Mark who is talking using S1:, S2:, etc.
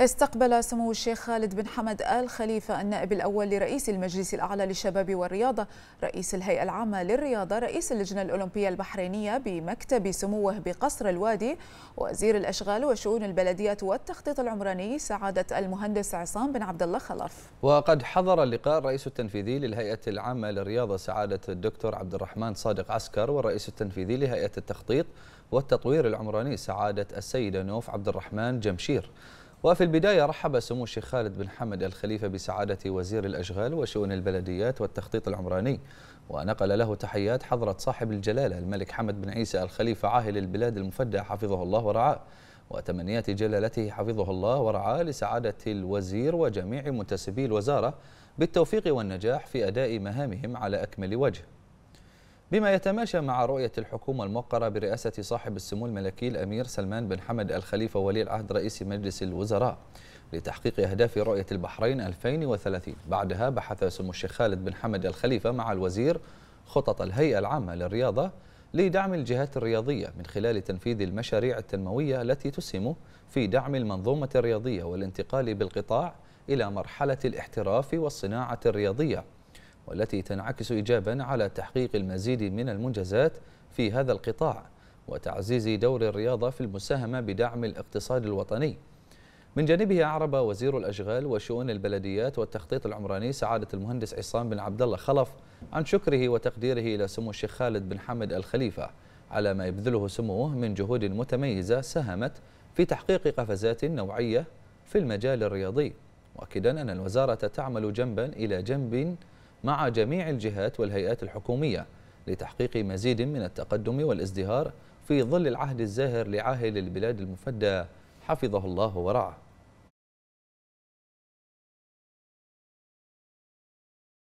S1: استقبل سمو الشيخ خالد بن حمد آل خليفة النائب الأول لرئيس المجلس الأعلى للشباب والرياضة رئيس الهيئة العامة للرياضة رئيس اللجنة الأولمبية البحرينية بمكتب سموه بقصر الوادي وزير الأشغال وشؤون البلديات والتخطيط العمراني سعادة المهندس عصام بن عبد الله خلف
S2: وقد حضر اللقاء الرئيس التنفيذي للهيئة العامة للرياضة سعادة الدكتور عبد الرحمن صادق عسكر والرئيس التنفيذي لهيئة التخطيط والتطوير العمراني سعادة السيدة نوف عبد الرحمن جمشير وفي البداية رحب سمو الشيخ خالد بن حمد الخليفة بسعادة وزير الأشغال وشؤون البلديات والتخطيط العمراني ونقل له تحيات حضرة صاحب الجلالة الملك حمد بن عيسى الخليفة عاهل البلاد المفدى حفظه الله ورعاه وتمنيات جلالته حفظه الله ورعاه لسعادة الوزير وجميع منتسبي الوزارة بالتوفيق والنجاح في أداء مهامهم على أكمل وجه بما يتماشى مع رؤية الحكومة الموقرة برئاسة صاحب السمو الملكي الأمير سلمان بن حمد الخليفة ولي العهد رئيس مجلس الوزراء لتحقيق أهداف رؤية البحرين 2030 بعدها بحث سمو الشيخ خالد بن حمد الخليفة مع الوزير خطط الهيئة العامة للرياضة لدعم الجهات الرياضية من خلال تنفيذ المشاريع التنموية التي تسهم في دعم المنظومة الرياضية والانتقال بالقطاع إلى مرحلة الاحتراف والصناعة الرياضية والتي تنعكس إيجابا على تحقيق المزيد من المنجزات في هذا القطاع وتعزيز دور الرياضة في المساهمة بدعم الاقتصاد الوطني من جانبه أعرب وزير الأشغال وشؤون البلديات والتخطيط العمراني سعادة المهندس عصام بن عبد الله خلف عن شكره وتقديره إلى سمو الشيخ خالد بن حمد الخليفة على ما يبذله سموه من جهود متميزة ساهمت في تحقيق قفزات نوعية في المجال الرياضي مؤكدا أن الوزارة تعمل جنبا إلى جنب مع جميع الجهات والهيئات الحكومية لتحقيق مزيد من التقدم والازدهار في ظل العهد الزاهر لعاهل البلاد المفدى حفظه الله ورعاه